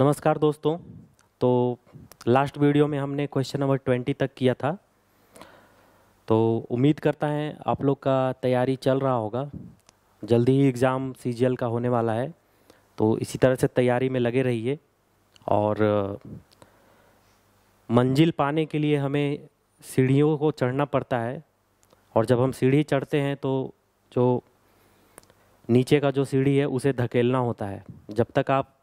नमस्कार दोस्तों तो लास्ट वीडियो में हमने क्वेश्चन नंबर ट्वेंटी तक किया था तो उम्मीद करता है आप लोग का तैयारी चल रहा होगा जल्दी ही एग्ज़ाम सी का होने वाला है तो इसी तरह से तैयारी में लगे रहिए और मंजिल पाने के लिए हमें सीढ़ियों को चढ़ना पड़ता है और जब हम सीढ़ी चढ़ते हैं तो जो नीचे का जो सीढ़ी है उसे धकेलना होता है जब तक आप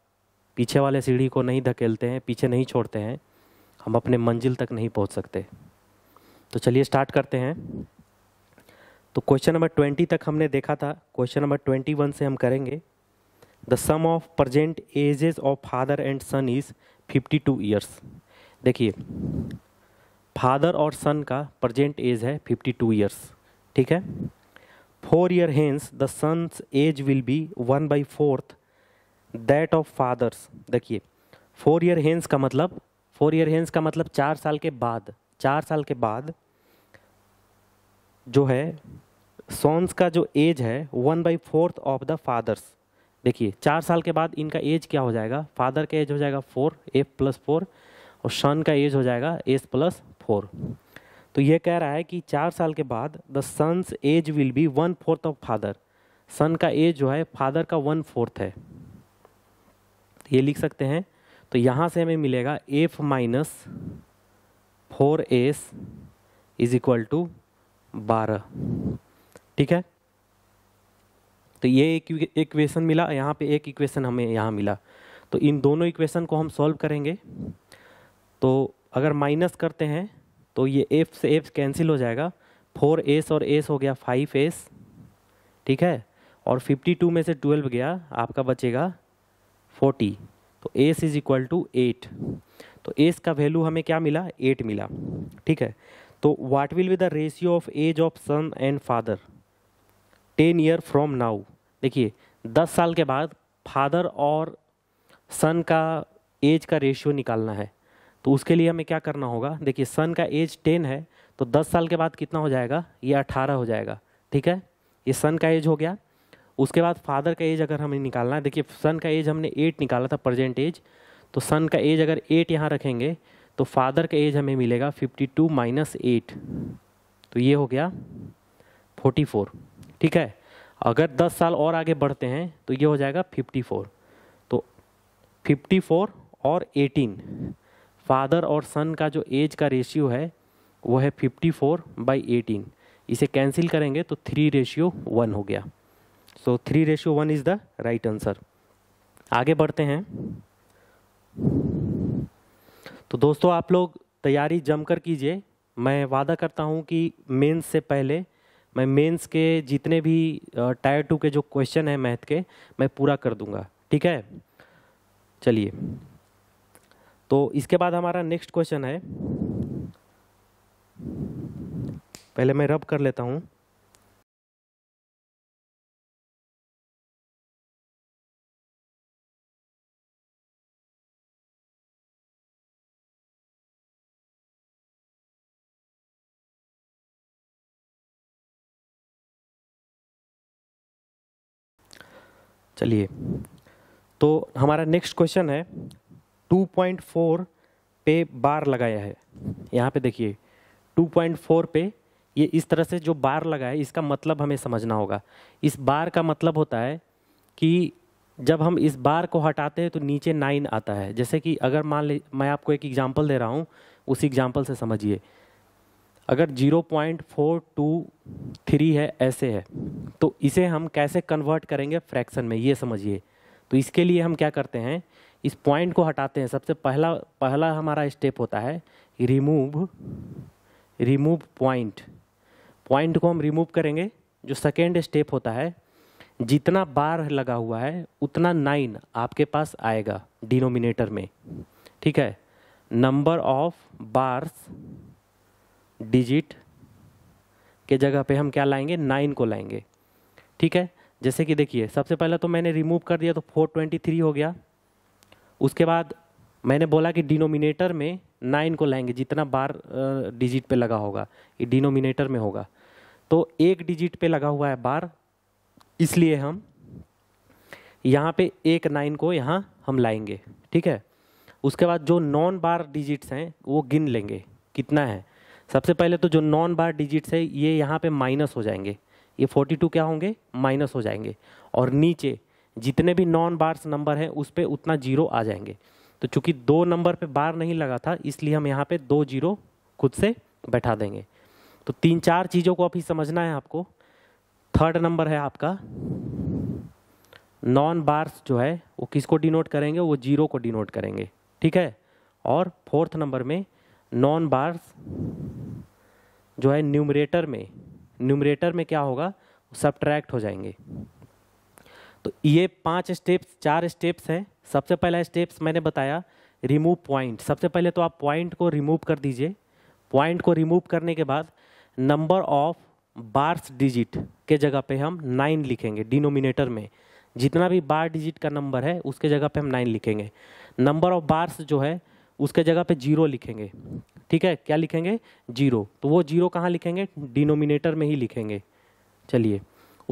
पीछे वाले सीढ़ी को नहीं धकेलते हैं पीछे नहीं छोड़ते हैं हम अपने मंजिल तक नहीं पहुंच सकते तो चलिए स्टार्ट करते हैं तो क्वेश्चन नंबर ट्वेंटी तक हमने देखा था क्वेश्चन नंबर ट्वेंटी वन से हम करेंगे the sum of present ages of father and son is fifty two years देखिए फादर और सन का प्रजेंट एज है फिफ्टी टू ईयर्स ठीक है four year hence the son's age will be one by fourth that of father's देखिए four year hence का मतलब four year hence का मतलब चार साल के बाद चार साल के बाद जो है सॉन्स का जो एज है one by fourth of the father's देखिए चार साल के बाद इनका एज क्या हो जाएगा फादर का एज हो जाएगा फोर एफ प्लस फोर और सन का एज हो जाएगा एस प्लस फोर तो ये कह रहा है कि चार साल के बाद the son's age will be one fourth of father son का एज जो है फादर का वन फोर्थ है ये लिख सकते हैं तो यहाँ से हमें मिलेगा F minus four S is equal to बारह ठीक है तो ये एक इक्वेशन मिला यहाँ पे एक इक्वेशन हमें यहाँ मिला तो इन दोनों इक्वेशन को हम सॉल्व करेंगे तो अगर माइनस करते हैं तो ये एफ से एफ कैंसिल हो जाएगा फोर एस और एस हो गया फाइव एस ठीक है और फिफ्टी टू में से ट्वेल्व गया आपका बचेगा फोर्टी तो S is equal to eight तो एस का वैल्यू हमें क्या मिला एट मिला ठीक है तो what will be the ratio of age of son and father ten year from now देखिए दस साल के बाद फादर और सन का एज का रेशियो निकालना है तो उसके लिए हमें क्या करना होगा देखिए सन का एज टेन है तो दस साल के बाद कितना हो जाएगा ये अठारह हो जाएगा ठीक है ये सन का एज हो गया उसके बाद फादर का एज अगर हमें निकालना है देखिए सन का एज हमने एट निकाला था प्रजेंट एज तो सन का एज अगर एट यहाँ रखेंगे तो फादर का एज हमें मिलेगा फिफ्टी टू माइनस एट तो ये हो गया फोर्टी फोर ठीक है अगर दस साल और आगे बढ़ते हैं तो ये हो जाएगा फिफ्टी फोर तो फिफ्टी फोर और एटीन फादर और सन का जो एज का रेशियो है वो है फिफ्टी फोर बाई एटीन इसे कैंसिल करेंगे तो थ्री रेशियो वन हो गया so three ratio one is the right answer आगे बढ़ते हैं तो दोस्तों आप लोग तैयारी जमकर कीजिए मैं वादा करता हूँ कि मेंस से पहले मैं मेंस के जितने भी टायर टू के जो क्वेश्चन हैं मैथ के मैं पूरा कर दूंगा ठीक है चलिए तो इसके बाद हमारा नेक्स्ट क्वेश्चन है पहले मैं रब कर लेता हूँ चलिए तो हमारा नेक्स्ट क्वेश्चन है 2.4 पे बार लगाया है यहाँ पे देखिए 2.4 पे ये इस तरह से जो बार लगा है इसका मतलब हमें समझना होगा इस बार का मतलब होता है कि जब हम इस बार को हटाते हैं तो नीचे नाइन आता है जैसे कि अगर मान ले मैं आपको एक एग्जाम्पल दे रहा हूँ उस एग्जाम्पल से समझिए अगर 0.423 है ऐसे है तो इसे हम कैसे कन्वर्ट करेंगे फ्रैक्शन में ये समझिए तो इसके लिए हम क्या करते हैं इस पॉइंट को हटाते हैं सबसे पहला पहला हमारा स्टेप होता है रिमूव रिमूव पॉइंट पॉइंट को हम रिमूव करेंगे जो सेकेंड स्टेप होता है जितना बार लगा हुआ है उतना नाइन आपके पास आएगा डिनोमिनेटर में ठीक है नंबर ऑफ बार्स डिजिट के जगह पे हम क्या लाएंगे नाइन को लाएंगे ठीक है जैसे कि देखिए सबसे पहले तो मैंने रिमूव कर दिया तो फोर ट्वेंटी थ्री हो गया उसके बाद मैंने बोला कि डिनोमिनेटर में नाइन को लाएंगे जितना बार डिजिट पे लगा होगा ये डिनोमिनेटर में होगा तो एक डिजिट पे लगा हुआ है बार इसलिए हम यहाँ पे एक नाइन को यहाँ हम लाएंगे ठीक है उसके बाद जो नॉन बार डिजिट्स हैं वो गिन लेंगे कितना है सबसे पहले तो जो नॉन बार डिजिट्स है ये यहाँ पे माइनस हो जाएंगे ये 42 क्या होंगे माइनस हो जाएंगे और नीचे जितने भी नॉन बार्स नंबर हैं उस पर उतना जीरो आ जाएंगे तो चूंकि दो नंबर पे बार नहीं लगा था इसलिए हम यहाँ पे दो जीरो खुद से बैठा देंगे तो तीन चार चीज़ों को अभी समझना है आपको थर्ड नंबर है आपका नॉन बार्स जो है वो किसको डिनोट करेंगे वो जीरो को डिनोट करेंगे ठीक है और फोर्थ नंबर में नॉन बार्स जो है न्यूमरेटर में न्यूमरेटर में क्या होगा सब्ट्रैक्ट हो जाएंगे तो ये पांच स्टेप्स चार स्टेप्स हैं सबसे पहला स्टेप्स मैंने बताया रिमूव पॉइंट सबसे पहले तो आप पॉइंट को रिमूव कर दीजिए पॉइंट को रिमूव करने के बाद नंबर ऑफ बार्स डिजिट के जगह पे हम नाइन लिखेंगे डिनोमिनेटर में जितना भी बार डिजिट का नंबर है उसके जगह पे हम नाइन लिखेंगे नंबर ऑफ बार्स जो है उसके जगह पे जीरो लिखेंगे ठीक है क्या लिखेंगे जीरो तो वो जीरो कहाँ लिखेंगे डिनोमिनेटर में ही लिखेंगे चलिए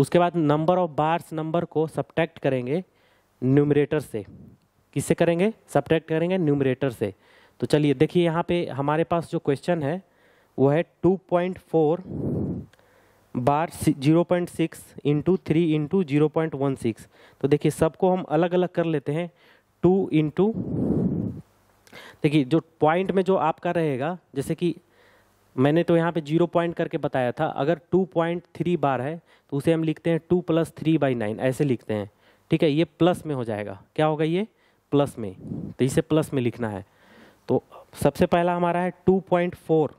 उसके बाद नंबर ऑफ बार्स नंबर को सब्ट्रैक्ट करेंगे न्यूमरेटर से किससे करेंगे सब्ट्रैक्ट करेंगे न्यूमरेटर से तो चलिए देखिए यहाँ पे हमारे पास जो क्वेश्चन है वो है 2.4 bar zero point six into three into zero point one six तो देखिए सबको हम अलग अलग कर लेते हैं टू इंटू देखिए जो पॉइंट में जो आपका रहेगा जैसे कि मैंने तो यहाँ पे जीरो पॉइंट करके बताया था अगर टू पॉइंट थ्री बार है तो उसे हम लिखते हैं two plus three by nine ऐसे लिखते हैं ठीक है ये प्लस में हो जाएगा क्या होगा ये प्लस में तो इसे प्लस में लिखना है तो सबसे पहला हमारा है two point four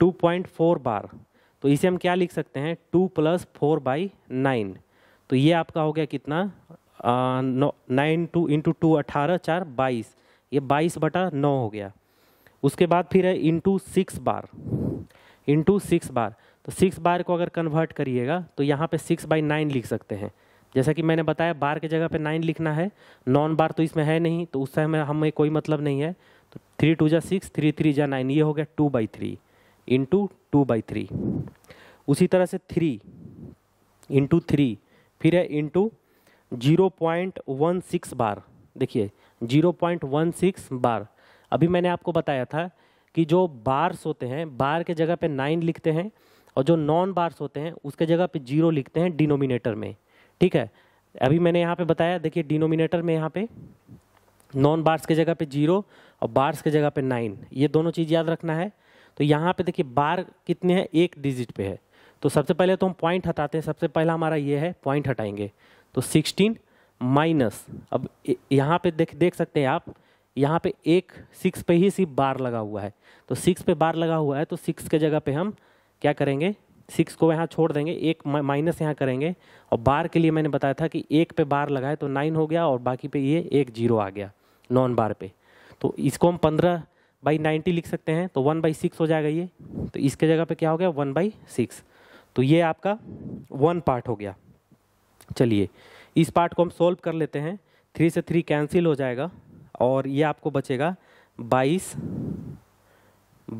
two point four bar तो इसे हम क्या लिख सकते हैं two plus four by nine तो ये आपका हो गया कितना नाइन टू इंटू टू अठारह चार बाईस ये बाईस बटा नौ हो गया उसके बाद फिर है into six bar into six bar तो सिक्स बार को अगर कन्वर्ट करिएगा तो यहाँ पे सिक्स बाई नाइन लिख सकते हैं जैसा कि मैंने बताया बार के जगह पे नाइन लिखना है नॉन बार तो इसमें है नहीं तो उससे हमें हमें कोई मतलब नहीं है तो थ्री टू जा सिक्स थ्री थ्री जा नाइन ये हो गया two by three into two by three उसी तरह से थ्री इंटू थ्री फिर है into zero point one six bar देखिए 0.16 बार अभी मैंने आपको बताया था कि जो बार्स होते हैं बार के जगह पे नाइन लिखते हैं और जो नॉन बार्स होते हैं उसके जगह पे जीरो लिखते हैं डिनोमिनेटर में ठीक है अभी मैंने यहाँ पे बताया देखिए डिनोमिनेटर में यहाँ पे नॉन बार्स के जगह पे जीरो और बार्स के जगह पे नाइन ये दोनों चीज़ याद रखना है तो यहाँ पे देखिए बार कितने हैं एक डिजिट पे है तो सबसे पहले तो हम पॉइंट हटाते हैं सबसे पहला हमारा ये है पॉइंट हटाएंगे तो सिक्सटीन माइनस अब यहाँ पे देख देख सकते हैं आप यहाँ पे एक सिक्स पे ही सिर्फ बार लगा हुआ है तो सिक्स पे बार लगा हुआ है तो सिक्स के जगह पे हम क्या करेंगे सिक्स को यहाँ छोड़ देंगे एक माइनस यहाँ करेंगे और बार के लिए मैंने बताया था कि एक पे बार लगाए तो नाइन हो गया और बाकी पे ये एक जीरो आ गया नॉन बार पे तो इसको हम पंद्रह बाई नाइन्टी लिख सकते हैं तो वन बाई सिक्स हो जाएगा ये तो इसके जगह पे क्या हो गया वन बाई सिक्स तो ये आपका वन पार्ट हो गया चलिए इस पार्ट को हम सॉल्व कर लेते हैं थ्री से थ्री कैंसिल हो जाएगा और ये आपको बचेगा बाईस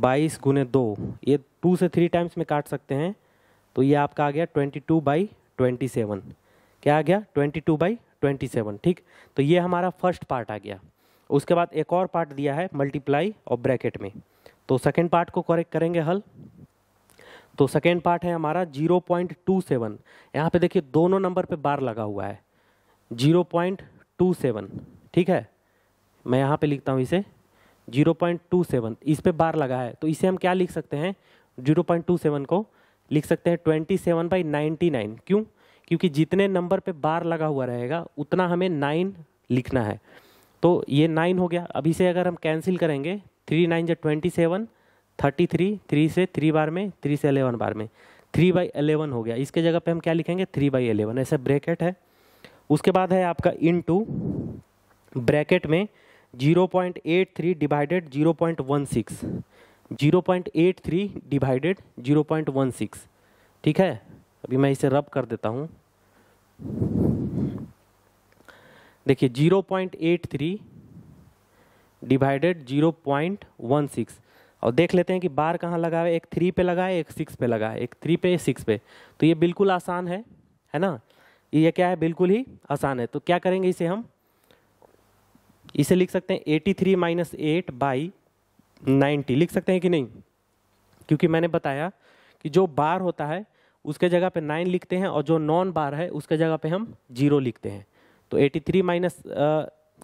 बाईस गुने दो ये टू से थ्री टाइम्स में काट सकते हैं तो ये आपका आ गया twenty two by twenty seven क्या आ गया twenty two by twenty seven ठीक तो ये हमारा फर्स्ट पार्ट आ गया उसके बाद एक और पार्ट दिया है मल्टीप्लाई और ब्रैकेट में तो सेकेंड पार्ट को करेक्ट करेंगे हल तो सेकेंड पार्ट है हमारा जीरो पॉइंट टू सेवन यहाँ पर देखिए दोनों नंबर पे बार लगा हुआ है जीरो पॉइंट टू सेवन ठीक है मैं यहाँ पे लिखता हूँ इसे जीरो पॉइंट टू सेवन इस पर बार लगा है तो इसे हम क्या लिख सकते हैं जीरो पॉइंट टू सेवन को लिख सकते हैं twenty seven by ninety nine क्यों क्योंकि जितने नंबर पे बार लगा हुआ रहेगा उतना हमें नाइन लिखना है तो ये नाइन हो गया अभी से अगर हम कैंसिल करेंगे थ्री नाइन जब twenty seven thirty three three से थ्री बार में थ्री से अलेवन बार में थ्री बाई अलेवन हो गया इसके जगह पे हम क्या लिखेंगे थ्री बाई अलेवन ऐसा ब्रेकेट है उसके बाद है आपका इन टू ब्रैकेट में 0.83 डिवाइडेड 0.16 0.83 डिवाइडेड 0.16 ठीक है अभी मैं इसे रब कर देता हूँ देखिए 0.83 डिवाइडेड 0.16 और देख लेते हैं कि बार कहाँ लगा है एक थ्री पे लगा है एक सिक्स पे लगा है एक थ्री पे सिक्स पे तो ये बिल्कुल आसान है है ना ये क्या है बिल्कुल ही आसान है तो क्या करेंगे इसे हम इसे लिख सकते हैं eighty three minus eight by ninety लिख सकते हैं कि नहीं क्योंकि मैंने बताया कि जो बार होता है उसके जगह पे नाइन लिखते हैं और जो नॉन बार है उसके जगह पे हम जीरो लिखते हैं तो एटी थ्री माइनस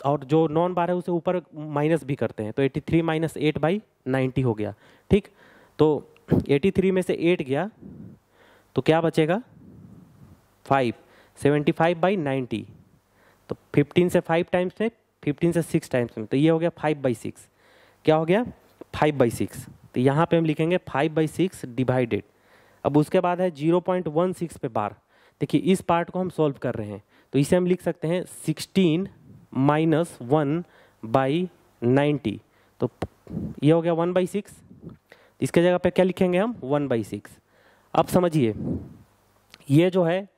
और जो नॉन बार है उसे ऊपर माइनस भी करते हैं तो eighty three minus eight by ninety हो गया ठीक तो एटी थ्री में से एट गया तो क्या बचेगा five seventy five by ninety तो फिफ्टीन से फाइव टाइम्स में फिफ्टीन से सिक्स टाइम्स में तो ये हो गया फाइव बाई सिक्स क्या हो गया फाइव बाई सिक्स तो यहाँ पे हम लिखेंगे फाइव बाई सिक्स डिवाइडेड अब उसके बाद है जीरो पॉइंट वन सिक्स पे बार देखिए इस पार्ट को हम सॉल्व कर रहे हैं तो इसे हम लिख सकते हैं sixteen minus one by ninety तो ये हो गया वन बाई सिक्स इसके जगह पे क्या लिखेंगे हम वन बाई सिक्स अब समझिए ये जो है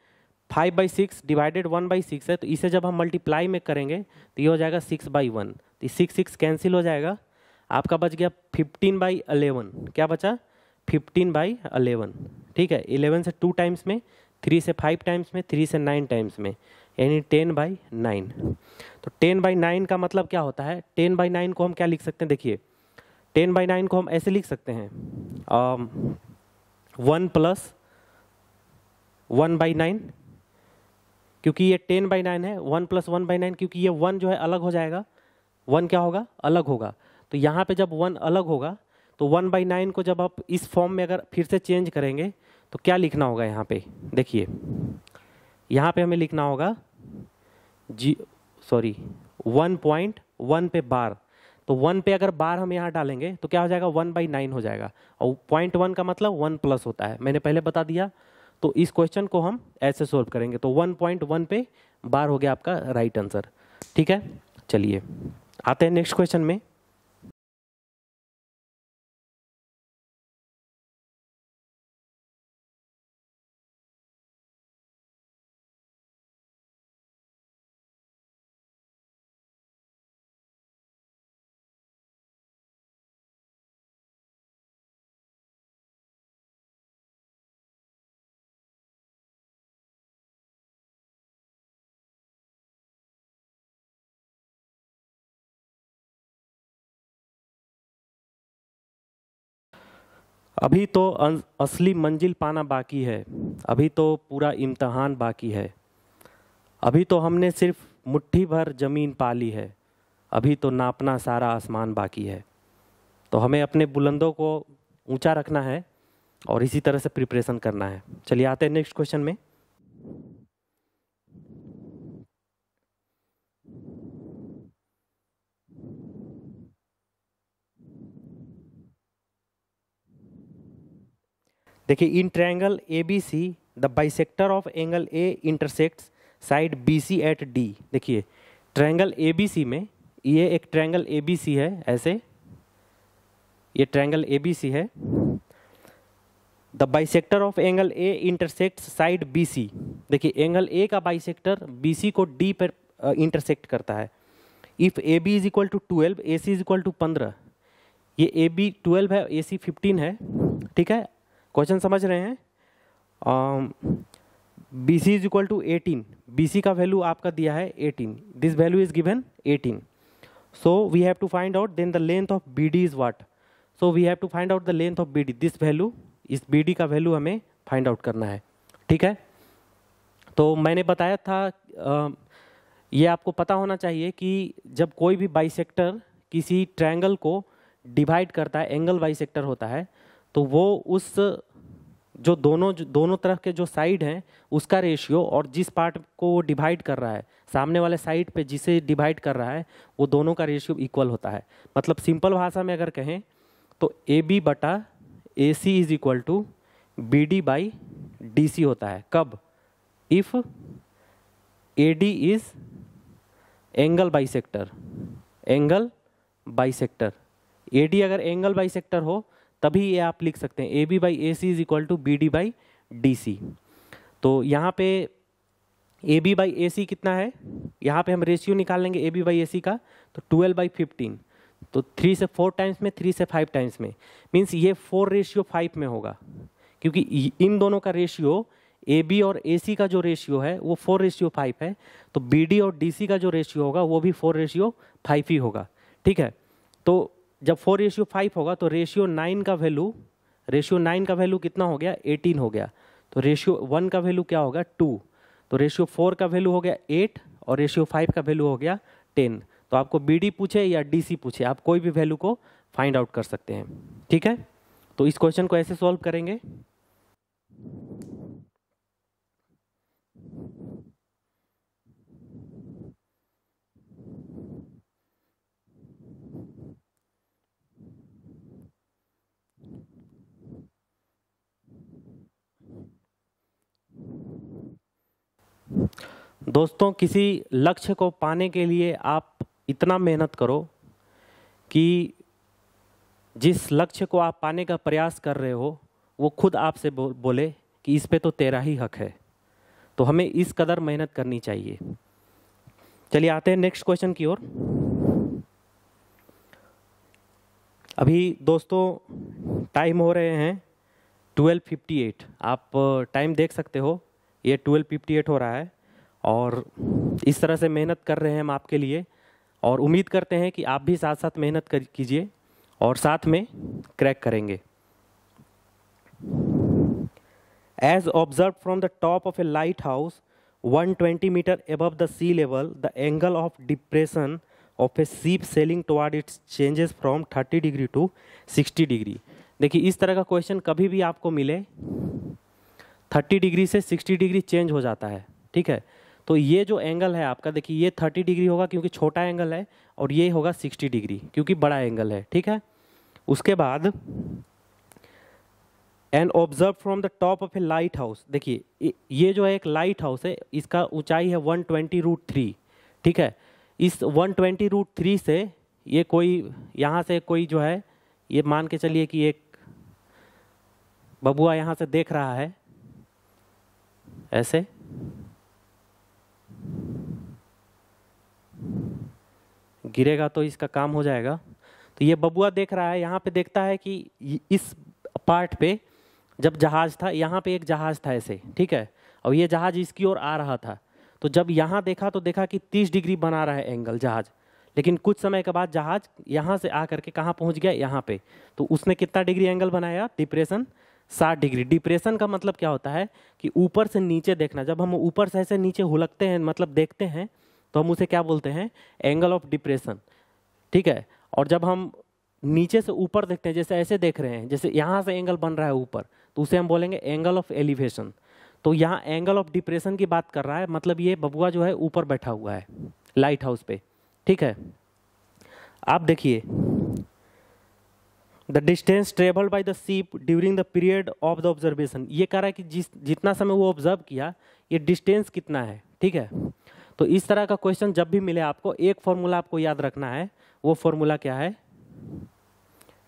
five by six divided one by six है तो इसे जब हम मल्टीप्लाई में करेंगे तो ये हो जाएगा सिक्स बाई वन तो सिक्स सिक्स कैंसिल हो जाएगा आपका बच गया फिफ्टीन बाई अलेवन क्या बचा फिफ्टीन बाई अलेवन ठीक है इलेवन से टू टाइम्स में थ्री से फाइव टाइम्स में थ्री से नाइन टाइम्स में यानी टेन बाई नाइन तो टेन बाई नाइन का मतलब क्या होता है टेन बाई नाइन को हम क्या लिख सकते हैं देखिए टेन बाई नाइन को हम ऐसे लिख सकते हैं one plus one by nine क्योंकि ये टेन बाई नाइन है one plus one by nine क्योंकि ये वन जो है अलग हो जाएगा वन क्या होगा अलग होगा तो यहाँ पे जब वन अलग होगा तो वन बाई नाइन को जब आप इस फॉर्म में अगर फिर से चेंज करेंगे तो क्या लिखना होगा यहाँ पे देखिए यहाँ पे हमें लिखना होगा जी सॉरी वन पॉइंट वन पे बार तो वन पे अगर बार हम यहाँ डालेंगे तो क्या हो जाएगा वन बाई नाइन हो जाएगा और पॉइंट वन का मतलब वन प्लस होता है मैंने पहले बता दिया तो इस क्वेश्चन को हम ऐसे सोल्व करेंगे तो 1.1 पे बार हो गया आपका राइट आंसर ठीक है चलिए आते हैं नेक्स्ट क्वेश्चन में अभी तो अं- असली मंजिल पाना बाकी है अभी तो पूरा इम्तहान बाकी है अभी तो हमने सिर्फ मुट्ठी भर ज़मीन पाली है अभी तो नापना सारा आसमान बाकी है तो हमें अपने बुलंदों को ऊंचा रखना है और इसी तरह से प्रिपरेशन करना है चलिए आते हैं नेक्स्ट क्वेश्चन में देखिए in triangle A B C the bisector of angle A intersects side B C at D देखिए ट्रैंगल ए बी सी में ये एक ट्रैंगल ए बी सी है ऐसे ये ट्रैंगल ए बी सी है the bisector of angle A intersects side B C देखिए angle ए का बाइसेक्टर बी सी को डी पर इंटरसेक्ट करता है if A B is equal to twelve A C is equal to पंद्रह ये A B twelve है ए सी फिफ्टीन है ठीक है क्वेश्चन समझ रहे हैं B C is equal to eighteen B C का वैल्यू आपका दिया है eighteen this value is given eighteen so have to find out then the length of B D is what so we have to find out the length of B D this value इस B D का value हमें find out करना है ठीक है तो मैंने बताया था um, ये आपको पता होना चाहिए कि जब कोई भी बाइसेक्टर किसी ट्रैंगल को डिवाइड करता है एंगल बाइसेक्टर होता है तो वो उस जो दोनों जो दोनों तरफ के जो साइड हैं उसका रेशियो और जिस पार्ट को वो डिवाइड कर रहा है सामने वाले साइड पे जिसे डिवाइड कर रहा है वो दोनों का रेशियो इक्वल होता है मतलब सिंपल भाषा में अगर कहें तो ए बी बटा A C is equal to B D by D C होता है कब if A D is angle bisector angle bisector A D अगर एंगल बाई सेक्टर हो तभी ये आप लिख सकते हैं A B by A C is equal to B D by D C तो यहाँ पे ए बी बाई ए सी कितना है यहाँ पे हम रेशियो निकाल लेंगे ए बी बाई ए सी का तो ट्वेल्व बाई फिफ्टीन तो थ्री से फोर टाइम्स में थ्री से फाइव टाइम्स में मीन्स ये फोर रेशियो फाइव में होगा क्योंकि इन दोनों का रेशियो ए बी और ए सी का जो रेशियो है वो फोर रेशियो फाइव है तो बी डी और डी सी का जो रेशियो होगा वो भी फोर रेशियो फाइव ही होगा ठीक है तो जब फोर रेशियो फाइव होगा तो रेशियो नाइन का वैल्यू रेशियो नाइन का वैल्यू कितना हो गया एटीन हो गया तो रेशियो वन का वैल्यू क्या होगा टू तो रेशियो फोर का वैल्यू हो गया एट और रेशियो फाइव का वैल्यू हो गया टेन तो आपको बी डी पूछे या डी सी पूछे आप कोई भी वैल्यू को फाइंड आउट कर सकते हैं ठीक है तो इस क्वेश्चन को ऐसे सॉल्व करेंगे दोस्तों किसी लक्ष्य को पाने के लिए आप इतना मेहनत करो कि जिस लक्ष्य को आप पाने का प्रयास कर रहे हो वो खुद आपसे बोले कि इस पे तो तेरा ही हक है तो हमें इस कदर मेहनत करनी चाहिए चलिए आते हैं नेक्स्ट क्वेश्चन की ओर अभी दोस्तों टाइम हो रहे हैं 12:58 आप टाइम देख सकते हो ये 12:58 हो रहा है और इस तरह से मेहनत कर रहे हैं हम आपके लिए और उम्मीद करते हैं कि आप भी साथ साथ मेहनत कर कीजिए और साथ में क्रैक करेंगे as observe from the top of a lighthouse one twenty metre above the sea level the angle of depression of a ship sailing toward its changes from thirty degree to sixty degree देखिए इस तरह का question कभी भी आपको मिले thirty degree से sixty degree change हो जाता है ठीक है तो ये जो एंगल है आपका देखिए ये थर्टी डिग्री होगा क्योंकि छोटा एंगल है और ये होगा सिक्सटी डिग्री क्योंकि बड़ा एंगल है ठीक है उसके बाद and observe from the top of a lighthouse देखिए ये जो है एक लाइट हाउस है इसका ऊंचाई है वन ट्वेंटी रूट थ्री ठीक है इस वन ट्वेंटी रूट थ्री से ये कोई यहाँ से कोई जो है ये मान के चलिए कि एक बबुआ यहाँ से देख रहा है ऐसे गिरेगा तो इसका काम हो जाएगा तो ये बबुआ देख रहा है यहाँ पे देखता है कि इस पार्ट पे जब जहाज था यहाँ पे एक जहाज था ऐसे ठीक है और ये जहाज इसकी ओर आ रहा था तो जब यहाँ देखा तो देखा कि 30 डिग्री बना रहा है एंगल जहाज लेकिन कुछ समय के बाद जहाज यहाँ से आ करके कहाँ पहुँच गया यहाँ पे तो उसने कितना डिग्री एंगल बनाया डिप्रेशन साठ डिग्री डिप्रेशन का मतलब क्या होता है कि ऊपर से नीचे देखना जब हम ऊपर से ऐसे नीचे हुलकते हैं मतलब देखते हैं तो हम उसे क्या बोलते हैं एंगल ऑफ डिप्रेशन ठीक है और जब हम नीचे से ऊपर देखते हैं जैसे ऐसे देख रहे हैं जैसे यहाँ से एंगल बन रहा है ऊपर तो उसे हम बोलेंगे एंगल ऑफ एलिवेशन तो यहाँ एंगल ऑफ डिप्रेशन की बात कर रहा है मतलब ये बबुआ जो है ऊपर बैठा हुआ है लाइट हाउस पे ठीक है आप देखिए the distance travelled by the ship during the period of the observation ये कह रहा है कि जिस जितना समय वो ऑब्जर्व किया ये डिस्टेंस कितना है ठीक है तो इस तरह का क्वेश्चन जब भी मिले आपको एक फॉर्मूला आपको याद रखना है वो फॉर्मूला क्या है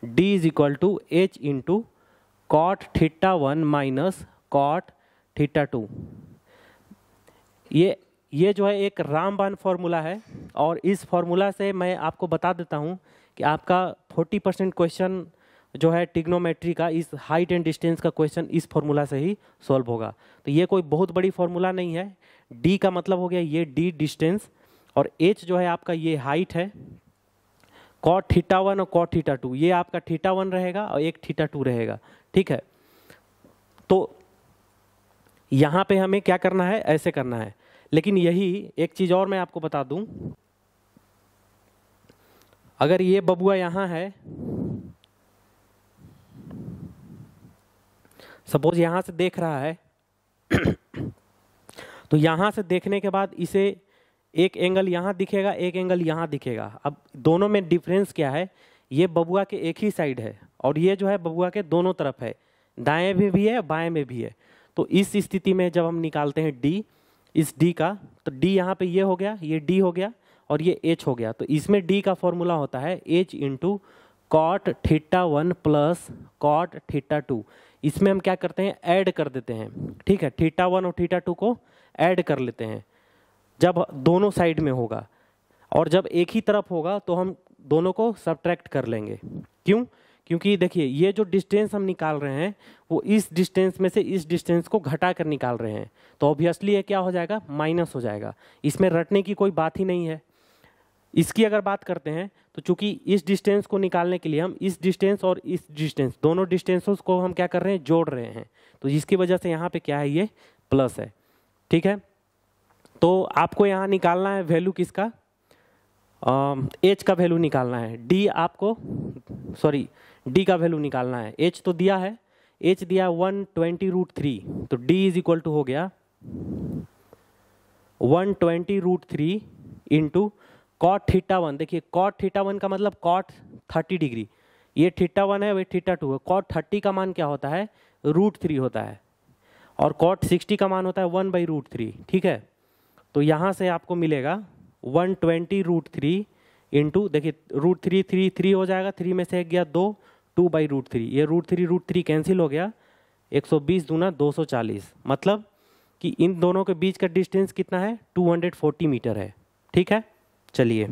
D is equal to H into cot theta one minus cot theta two ये ये जो है एक रामबान फॉर्मूला है और इस फॉर्मूला से मैं आपको बता देता हूँ कि आपका 40 परसेंट क्वेश्चन जो है टिग्नोमेट्री का इस हाइट एंड डिस्टेंस का क्वेश्चन इस फॉर्मूला से ही सॉल्व होगा तो ये कोई बहुत बड़ी फॉर्मूला नहीं है डी का मतलब हो गया ये डी डिस्टेंस और एच जो है आपका ये हाइट है कॉ थीटा वन और कॉ थीटा टू ये आपका थीटा वन रहेगा और एक थीटा टू रहेगा ठीक है तो यहाँ पे हमें क्या करना है ऐसे करना है लेकिन यही एक चीज़ और मैं आपको बता दूँ अगर ये बबुआ यहाँ है सपोज यहाँ से देख रहा है तो यहाँ से देखने के बाद इसे एक एंगल यहाँ दिखेगा एक एंगल यहाँ दिखेगा अब दोनों में डिफरेंस क्या है ये बबुआ के एक ही साइड है और ये जो है बबुआ के दोनों तरफ है दाएं में भी, भी है बाएं में भी है तो इस स्थिति में जब हम निकालते हैं डी इस डी का तो डी यहाँ पे ये हो गया ये डी हो गया और ये एच हो गया तो इसमें डी का फॉर्मूला होता है H into cot theta one plus cot theta two इसमें हम क्या करते हैं ऐड कर देते हैं ठीक है थीटा वन और थीटा टू को ऐड कर लेते हैं जब दोनों साइड में होगा और जब एक ही तरफ होगा तो हम दोनों को सब्ट्रैक्ट कर लेंगे क्यों क्योंकि देखिए ये जो डिस्टेंस हम निकाल रहे हैं वो इस डिस्टेंस में से इस डिस्टेंस को घटा कर निकाल रहे हैं तो ऑब्वियसली ये क्या हो जाएगा माइनस हो जाएगा इसमें रटने की कोई बात ही नहीं है इसकी अगर बात करते हैं तो चूंकि इस डिस्टेंस को निकालने के लिए हम इस डिस्टेंस और इस डिस्टेंस दोनों डिस्टेंसों को हम क्या कर रहे हैं जोड़ रहे हैं तो इसकी वजह से यहाँ पे क्या है ये प्लस है ठीक है तो आपको यहाँ निकालना है वैल्यू किसका एच का वैल्यू निकालना है डी आपको सॉरी डी का वैल्यू निकालना है एच तो दिया है एच दिया वन ट्वेंटी रूट थ्री तो डी इज इक्वल टू हो गया one twenty root three into cot theta one देखिए कॉट थीटा वन का मतलब कॉट थर्टी डिग्री ये थीटा वन है वही थीटा टू है कॉट थर्टी का मान क्या होता है रूट थ्री होता है और कॉट सिक्सटी का मान होता है वन बाई रूट थ्री ठीक है तो यहाँ से आपको मिलेगा one twenty root three into देखिए रूट थ्री थ्री थ्री हो जाएगा थ्री में से एक गया दो टू बाई रूट थ्री ये root three root three cancel हो गया एक सौ बीस दूना दो सौ चालीस मतलब कि इन दोनों के बीच का डिस्टेंस कितना है टू हंड्रेड फोर्टी मीटर है ठीक है चलिए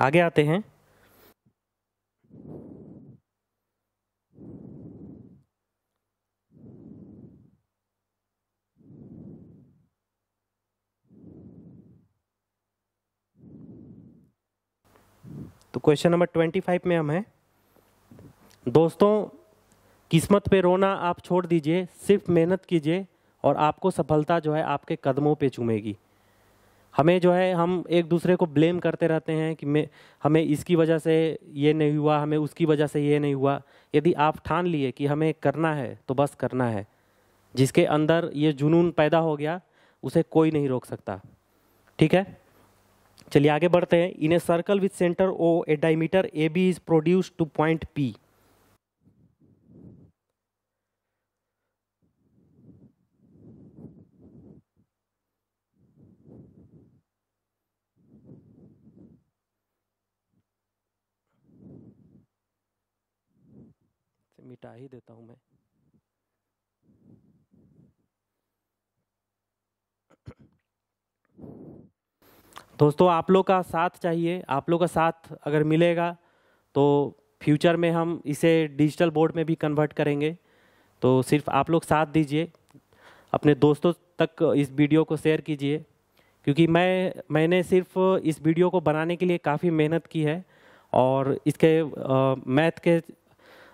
आगे आते हैं तो क्वेश्चन नंबर ट्वेंटी फाइव में हम हैं दोस्तों किस्मत पे रोना आप छोड़ दीजिए सिर्फ मेहनत कीजिए और आपको सफलता जो है आपके कदमों पे चूमेगी हमें जो है हम एक दूसरे को ब्लेम करते रहते हैं कि मैं हमें इसकी वजह से ये नहीं हुआ हमें उसकी वजह से ये नहीं हुआ यदि आप ठान लिए कि हमें करना है तो बस करना है जिसके अंदर ये जुनून पैदा हो गया उसे कोई नहीं रोक सकता ठीक है चलिए आगे बढ़ते हैं in a circle with centre O a diameter A B is produce to point P मिटा ही देता हूं मैं दोस्तों आप लोग का साथ चाहिए आप लोग का साथ अगर मिलेगा तो फ्यूचर में हम इसे डिजिटल बोर्ड में भी कन्वर्ट करेंगे तो सिर्फ आप लोग साथ दीजिए अपने दोस्तों तक इस वीडियो को शेयर कीजिए क्योंकि मैं मैंने सिर्फ इस वीडियो को बनाने के लिए काफ़ी मेहनत की है और इसके मैथ के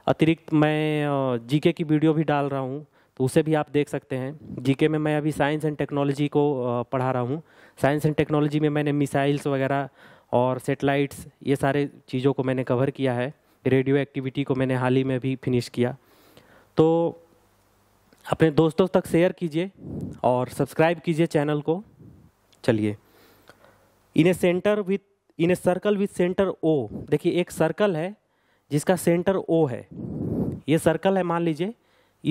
अतिरिक्त मैं जीके की वीडियो भी डाल रहा हूँ तो उसे भी आप देख सकते हैं जीके में मैं अभी साइंस एंड टेक्नोलॉजी को पढ़ा रहा हूँ साइंस एंड टेक्नोलॉजी में मैंने मिसाइल्स वगैरह और सेटेलाइट्स ये सारे चीज़ों को मैंने कवर किया है रेडियो एक्टिविटी को मैंने हाल ही में भी फिनिश किया तो अपने दोस्तों तक शेयर कीजिए और सब्सक्राइब कीजिए चैनल को चलिए in a centre with in a circle with centre O देखिए एक सर्कल है जिसका सेंटर ओ है ये सर्कल है मान लीजिए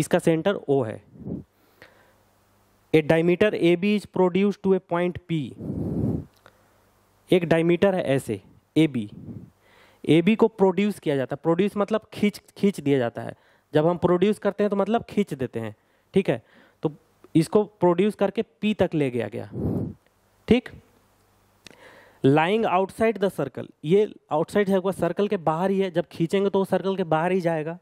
इसका सेंटर ओ है a diameter A B is produce to a point P एक डायमीटर है ऐसे ए बी ए बी को प्रोड्यूस किया जाता है प्रोड्यूस मतलब खींच खींच दिया जाता है जब हम प्रोड्यूस करते हैं तो मतलब खींच देते हैं ठीक है तो इसको प्रोड्यूस करके पी तक ले गया गया ठीक लाइंग आउटसाइड द सर्कल ये आउटसाइड है सर्कल के बाहर ही है जब खींचेंगे तो वो सर्कल के बाहर ही जाएगा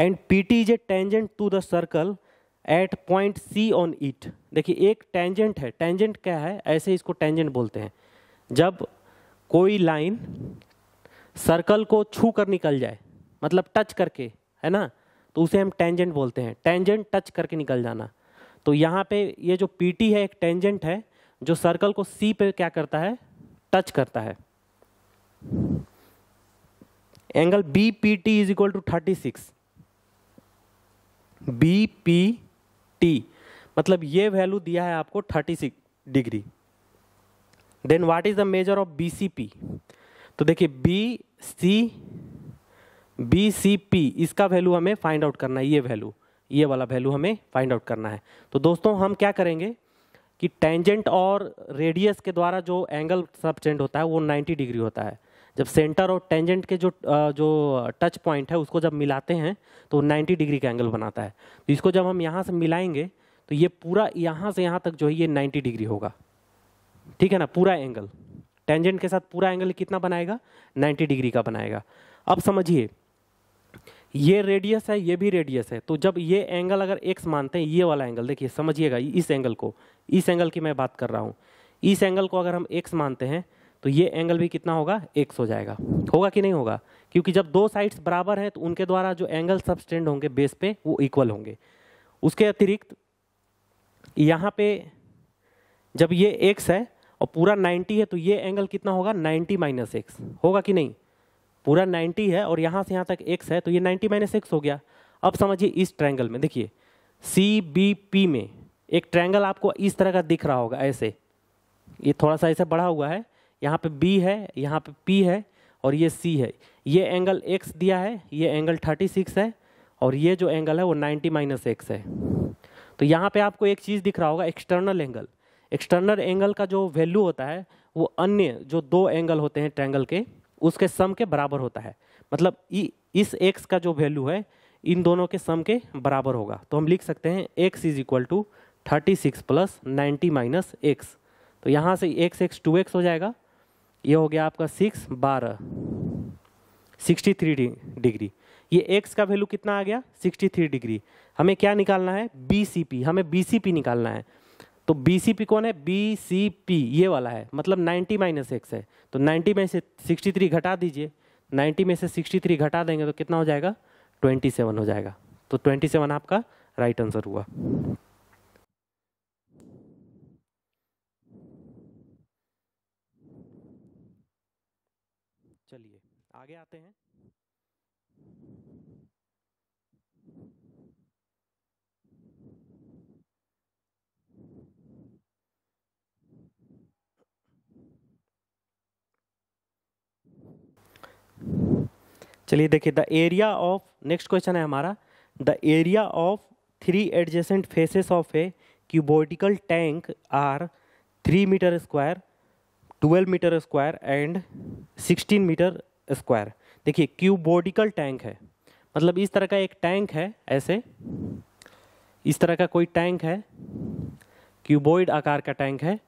and P T is a tangent to the circle at point C on it देखिए एक टेंजेंट है टेंजेंट क्या है ऐसे इसको टेंजेंट बोलते हैं जब कोई लाइन सर्कल को छू कर निकल जाए मतलब टच करके है ना तो उसे हम टेंजेंट बोलते हैं टेंजेंट टच करके निकल जाना तो यहाँ पे ये जो टी है एक टेंजेंट है जो सर्कल को सी पे क्या करता है टच करता है angle B P T is equal to thirty six B P T मतलब ये वैल्यू दिया है आपको thirty six degree then what is the measure of B C P तो देखिए B C B C P इसका वैल्यू हमें find out करना है ये वैल्यू ये वाला वैल्यू हमें फाइंड आउट करना है तो दोस्तों हम क्या करेंगे कि टेंजेंट और रेडियस के द्वारा जो एंगल सबटेंड होता है वो 90 डिग्री होता है जब सेंटर और टेंजेंट के जो जो टच पॉइंट है उसको जब मिलाते हैं तो 90 डिग्री का एंगल बनाता है तो इसको जब हम यहाँ से मिलाएंगे तो ये पूरा यहाँ से यहाँ तक जो है ये 90 डिग्री होगा ठीक है ना पूरा एंगल टेंजेंट के साथ पूरा एंगल कितना बनाएगा 90 डिग्री का बनाएगा अब समझिए ये रेडियस है ये भी रेडियस है तो जब ये एंगल अगर एक्स मानते हैं ये वाला एंगल देखिए समझिएगा इस एंगल को इस एंगल की मैं बात कर रहा हूँ इस एंगल को अगर हम एक्स मानते हैं तो ये एंगल भी कितना होगा एक्स हो जाएगा होगा कि नहीं होगा क्योंकि जब दो साइड्स बराबर हैं तो उनके द्वारा जो एंगल सबस्टेंड होंगे बेस पे वो इक्वल होंगे उसके अतिरिक्त यहाँ पे जब ये एक्स है और पूरा 90 है तो ये एंगल कितना होगा 90 माइनस एक्स होगा कि नहीं पूरा 90 है और यहाँ से यहाँ तक एक्स है तो ये 90 माइनस एक्स हो गया अब समझिए इस ट्रैंगल में देखिए सी बी पी में एक ट्रायंगल आपको इस तरह का दिख रहा होगा ऐसे ये थोड़ा सा ऐसे बढ़ा हुआ है यहाँ पे बी है यहाँ पे पी है और ये सी है ये एंगल एक्स दिया है ये एंगल थर्टी सिक्स है और ये जो एंगल है वो नाइन्टी माइनस एक्स है तो यहाँ पे आपको एक चीज़ दिख रहा होगा एक्सटर्नल एंगल एक्सटर्नल एंगल का जो वैल्यू होता है वो अन्य जो दो एंगल होते हैं ट्रैंगल के उसके सम के बराबर होता है मतलब इस एक्स का जो वैल्यू है इन दोनों के सम के बराबर होगा तो हम लिख सकते हैं X is equal to thirty six plus ninety minus X तो यहाँ से एक्स एक्स टू एक्स हो जाएगा ये हो गया आपका सिक्स बारह सिक्सटी थ्री डिग्री ये एक्स का वैल्यू कितना आ गया सिक्सटी थ्री डिग्री हमें क्या निकालना है बी सी पी हमें बी सी पी निकालना है तो बी सी पी कौन है बी सी पी ये वाला है मतलब नाइन्टी माइनस एक्स है तो नाइन्टी में से सिक्सटी थ्री घटा दीजिए नाइन्टी में से सिक्सटी थ्री घटा देंगे तो कितना हो जाएगा ट्वेंटी सेवन हो जाएगा तो ट्वेंटी सेवन आपका राइट आंसर हुआ आगे आते हैं चलिए देखिए the area of next question है हमारा the area of three adjacent faces of a cuboidal tank are three metre square twelve metre square and sixteen metre square देखिए क्यूबोडिकल टैंक है मतलब इस तरह का एक टैंक है ऐसे इस तरह का कोई टैंक है क्यूबोइड आकार का टैंक है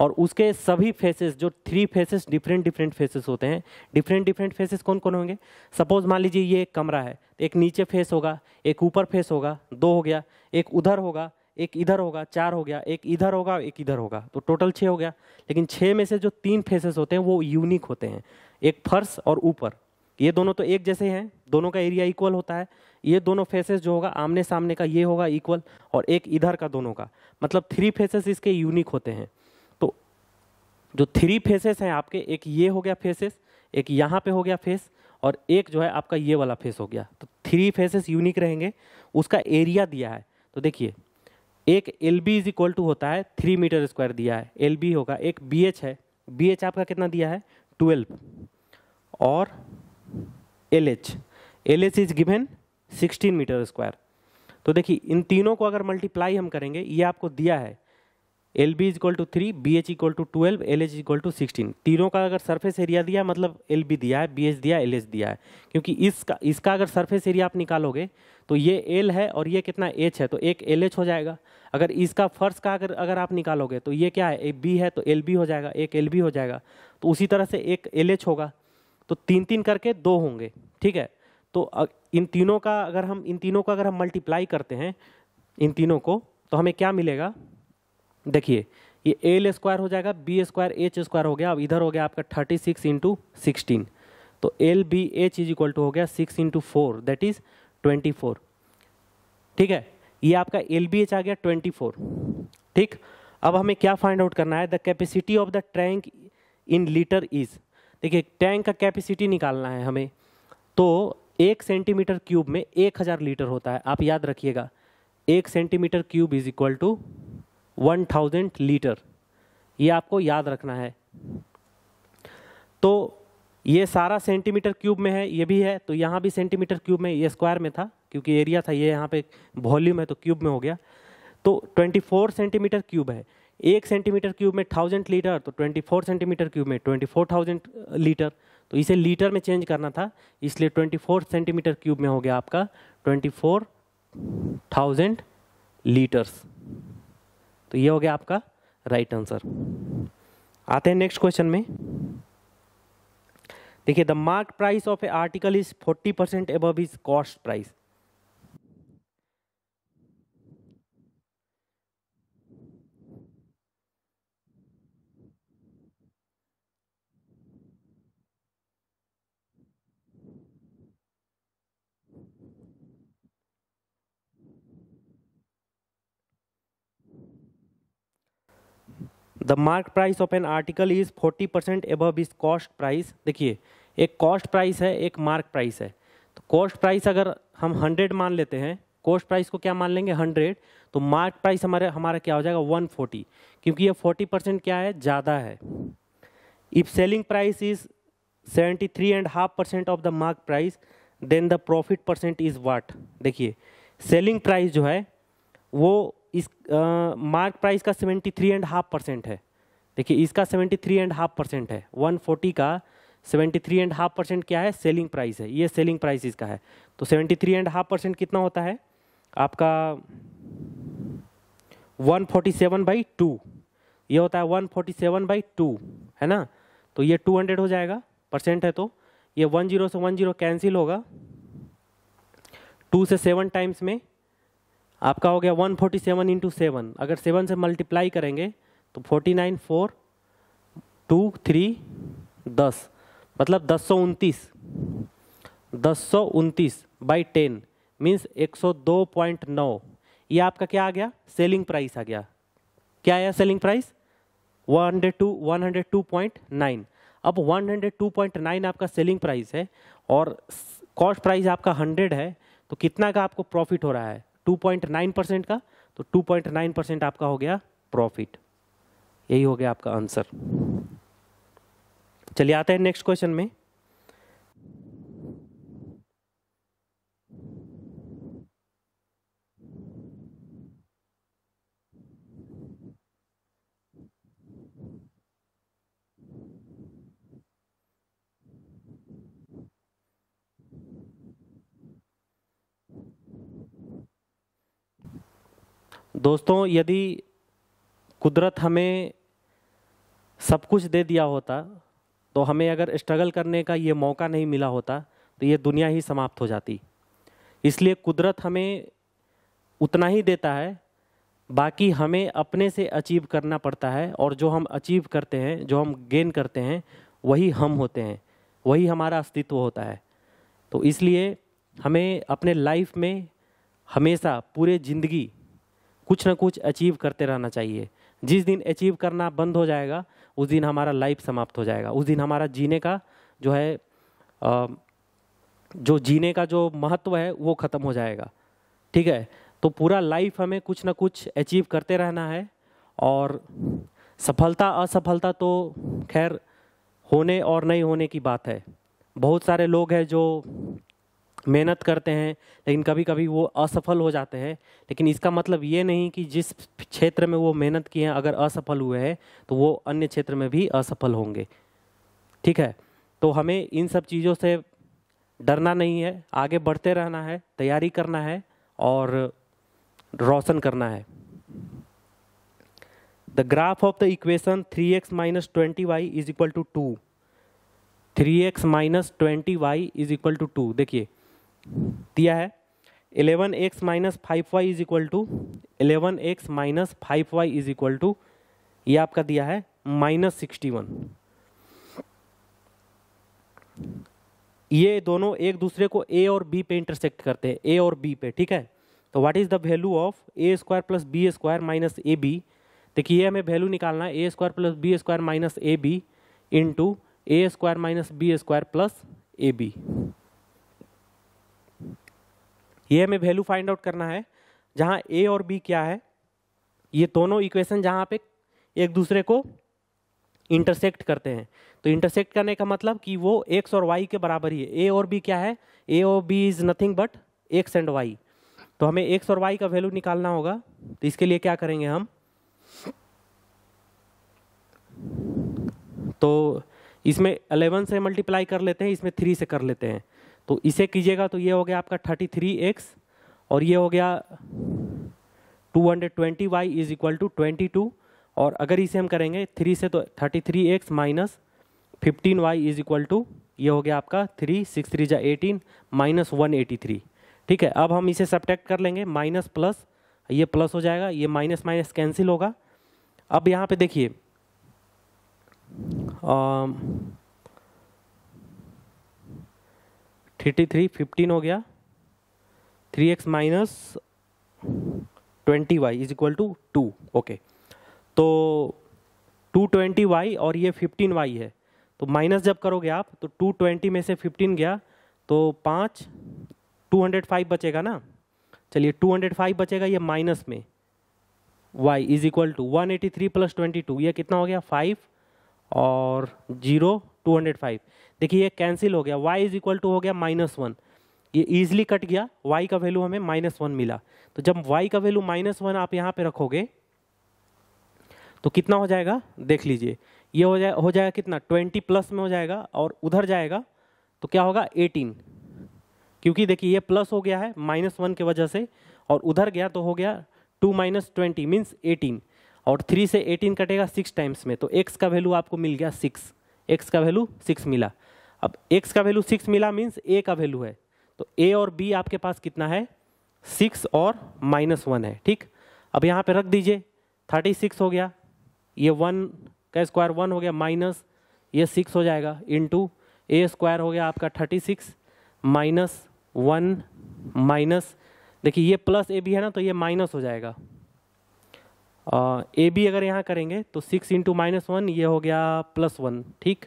और उसके सभी फेसेस जो three faces different different faces होते हैं डिफरेंट डिफरेंट फेसेस कौन कौन होंगे सपोज मान लीजिए ये एक कमरा है एक नीचे फेस होगा एक ऊपर फेस होगा दो हो गया एक उधर होगा एक इधर होगा चार हो गया एक इधर होगा एक इधर होगा तो टोटल छः हो गया लेकिन छः में से जो तीन फेसेस होते हैं वो यूनिक होते हैं एक फर्श और ऊपर ये दोनों तो एक जैसे हैं दोनों का एरिया इक्वल होता है ये दोनों फेसेस जो होगा आमने सामने का ये होगा इक्वल और एक इधर का दोनों का मतलब थ्री फेसेस इसके यूनिक होते हैं तो जो थ्री फेसेस हैं आपके एक ये हो गया फेसेस एक यहाँ पे हो गया फेस और एक जो है आपका ये वाला फेस हो गया तो थ्री फेसेस यूनिक रहेंगे उसका एरिया दिया है तो देखिए एक L B is equal to होता है थ्री मीटर स्क्वायर दिया है एल बी होगा एक बी एच है बी एच आपका कितना दिया है ट्वेल्व और L H L H is given sixteen metre square तो देखिए इन तीनों को अगर मल्टीप्लाई हम करेंगे ये आपको दिया है L B equal to three B H equal to twelve L H equal to sixteen तीनों का अगर सरफेस एरिया दिया मतलब एल बी दिया है बी एच दिया एल एच दिया है क्योंकि इसका इसका अगर सरफेस एरिया आप निकालोगे तो ये एल है और ये कितना एच है तो एक एल एच हो जाएगा अगर इसका फर्श का अगर अगर आप निकालोगे तो ये क्या है ए बी है तो एल बी हो जाएगा एक एल बी हो जाएगा तो उसी तरह से एक एल एच होगा तो तीन तीन करके दो होंगे ठीक है तो इन तीनों का अगर हम इन तीनों का अगर हम मल्टीप्लाई करते हैं इन तीनों को तो हमें क्या मिलेगा देखिए ये एल स्क्वायर हो जाएगा बी स्क्वायर एच स्क्वायर हो गया अब इधर हो गया आपका थर्टी सिक्स इंटू सिक्सटीन तो L B H is equal to हो गया six into four that is twenty four ठीक है ये आपका एल बी एच आ गया ट्वेंटी फोर ठीक अब हमें क्या फाइंड आउट करना है the capacity of the tank in litre is देखिए टैंक का कैपेसिटी निकालना है हमें तो एक सेंटीमीटर क्यूब में एक हज़ार लीटर होता है आप याद रखिएगा एक centimetre cube is equal to one thousand litre ये आपको याद रखना है तो ये सारा सेंटीमीटर क्यूब में है ये भी है तो यहाँ भी सेंटीमीटर क्यूब में ये स्क्वायर में था क्योंकि एरिया था ये यहाँ पे वॉल्यूम है तो क्यूब में हो गया तो 24 सेंटीमीटर क्यूब है एक सेंटीमीटर क्यूब में थाउजेंड लीटर तो 24 सेंटीमीटर क्यूब में 24,000 लीटर तो इसे लीटर में चेंज करना था इसलिए 24 सेंटीमीटर क्यूब में हो गया आपका 24,000 लीटर्स तो ये हो गया आपका राइट आंसर आते हैं नेक्स्ट क्वेश्चन में देखिए the mark price of a article is forty percent above is cost price the mark price of an article is 40 percent above is cost price देखिए एक कॉस्ट प्राइस है एक mark price है तो cost price अगर हम hundred मान लेते हैं कॉस्ट प्राइस को क्या मान लेंगे हंड्रेड तो मार्क प्राइस हमारे हमारा क्या हो जाएगा वन फोर्टी क्योंकि ये फोर्टी परसेंट क्या है ज़्यादा है if selling price is seventy three and half percent of the mark price then the profit percent is what देखिए सेलिंग प्राइस जो है वो इस मार्क प्राइस का seventy three and half percent है देखिए इसका seventy three and half percent है वन फोर्टी का seventy three and half percent क्या है सेलिंग प्राइस है ये सेलिंग प्राइस इसका है तो seventy three and half percent कितना होता है आपका one forty seven by two ये होता है one forty seven by two है ना तो ये टू हंड्रेड हो जाएगा परसेंट है तो ये वन जीरो से वन जीरो कैंसिल होगा टू से सेवन टाइम्स में आपका हो गया 147 फोर्टी सेवन इंटू सेवन अगर सेवन से मल्टीप्लाई करेंगे तो 49 नाइन फोर टू थ्री दस मतलब दस सौ उनतीस दस सौ उनतीस बाई टेन मीन्स एक सौ दो पॉइंट नौ ये आपका क्या आ गया सेलिंग प्राइस आ गया क्या आया selling price one hundred two one hundred two point nine अब one hundred two point nine आपका सेलिंग प्राइस है और कॉस्ट प्राइस आपका हंड्रेड है तो कितना का आपको प्रॉफिट हो रहा है 2.9 परसेंट का तो 2.9 परसेंट आपका हो गया प्रॉफिट यही हो गया आपका आंसर चलिए आते हैं नेक्स्ट क्वेश्चन में दोस्तों यदि कुदरत हमें सब कुछ दे दिया होता तो हमें अगर स्ट्रगल करने का ये मौका नहीं मिला होता तो ये दुनिया ही समाप्त हो जाती इसलिए कुदरत हमें उतना ही देता है बाकी हमें अपने से अचीव करना पड़ता है और जो हम अचीव करते हैं जो हम गेन करते हैं वही हम होते हैं वही हमारा अस्तित्व होता है तो इसलिए हमें अपने लाइफ में हमेशा पूरे ज़िंदगी कुछ ना कुछ अचीव करते रहना चाहिए जिस दिन अचीव करना बंद हो जाएगा उस दिन हमारा लाइफ समाप्त हो जाएगा उस दिन हमारा जीने का जो है जो जीने का जो महत्व है वो ख़त्म हो जाएगा ठीक है तो पूरा लाइफ हमें कुछ ना कुछ अचीव करते रहना है और सफलता असफलता तो खैर होने और नहीं होने की बात है बहुत सारे लोग हैं जो मेहनत करते हैं लेकिन कभी कभी वो असफल हो जाते हैं लेकिन इसका मतलब ये नहीं कि जिस क्षेत्र में वो मेहनत किए हैं अगर असफल हुए हैं तो वो अन्य क्षेत्र में भी असफल होंगे ठीक है तो हमें इन सब चीज़ों से डरना नहीं है आगे बढ़ते रहना है तैयारी करना है और रोशन करना है the graph of the equation three x minus twenty y is equal to two three x minus twenty y is equal to two देखिए दिया है eleven x minus five y is equal to eleven x minus five y is equal to ये आपका दिया है minus sixty one ये दोनों एक दूसरे को ए और बी पे इंटरसेक्ट करते हैं ए और बी पे ठीक है तो what is the value of a square plus b square minus a b देखिए हमें वैल्यू निकालना है a square plus b square minus a b into a square minus b square plus a b ये हमें value find out करना है जहाँ ए और बी क्या है ये दोनों इक्वेशन जहाँ पे एक दूसरे को इंटरसेक्ट करते हैं तो इंटरसेक्ट करने का मतलब कि वो एक्स और वाई के बराबर ही है ए और बी क्या है ए और b is nothing but x and y तो हमें एक्स और वाई का वैल्यू निकालना होगा तो इसके लिए क्या करेंगे हम तो इसमें अलेवन से मल्टीप्लाई कर लेते हैं इसमें थ्री से कर लेते हैं तो इसे कीजिएगा तो ये हो गया आपका थर्टी थ्री एक्स और ये हो गया two hundred twenty y is equal to twenty two और अगर इसे हम करेंगे थ्री से तो thirty three x minus fifteen y is equal to ये हो गया आपका थ्री सिक्स थ्री जै eighteen minus one eighty three ठीक है अब हम इसे सब्टेक्ट कर लेंगे माइनस प्लस ये प्लस हो जाएगा ये माइनस माइनस कैंसिल होगा अब यहाँ पे देखिए थर्टी थ्री फिफ्टीन हो गया three x minus twenty y is equal to two okay तो टू ट्वेंटी वाई और ये फिफ्टीन वाई है तो माइनस जब करोगे आप तो टू ट्वेंटी में से फिफ्टीन गया तो पाँच टू हंड्रेड फाइव बचेगा ना चलिए टू हंड्रेड फाइव बचेगा ये माइनस में y is equal to one eighty three plus twenty two यह कितना हो गया फाइव और जीरो टू हंड्रेड फाइव देखिए ये कैंसिल हो गया वाई इज इक्वल टू हो गया माइनस वन ये ईजिली कट गया वाई का वैल्यू हमें माइनस वन मिला तो जब वाई का वैल्यू माइनस वन आप यहाँ पे रखोगे तो कितना हो जाएगा देख लीजिए ये हो जाए हो जाएगा कितना ट्वेंटी प्लस में हो जाएगा और उधर जाएगा तो क्या होगा एटीन क्योंकि देखिए ये प्लस हो गया है माइनस वन की वजह से और उधर गया तो हो गया two minus twenty means eighteen और थ्री से एटीन कटेगा सिक्स टाइम्स में तो एक्स का वैल्यू आपको मिल गया सिक्स एक्स का वैल्यू सिक्स मिला अब एक्स का वैल्यू सिक्स मिला मीन्स ए का वैल्यू है तो ए और बी आपके पास कितना है सिक्स और माइनस वन है ठीक अब यहाँ पे रख दीजिए थर्टी सिक्स हो गया ये वन का स्क्वायर वन हो गया माइनस ये सिक्स हो जाएगा इंटू ए स्क्वायर हो गया आपका thirty six minus one minus देखिए ये प्लस ए भी है ना तो ये माइनस हो जाएगा ए बी अगर यहाँ करेंगे तो सिक्स इंटू माइनस वन ये हो गया प्लस वन ठीक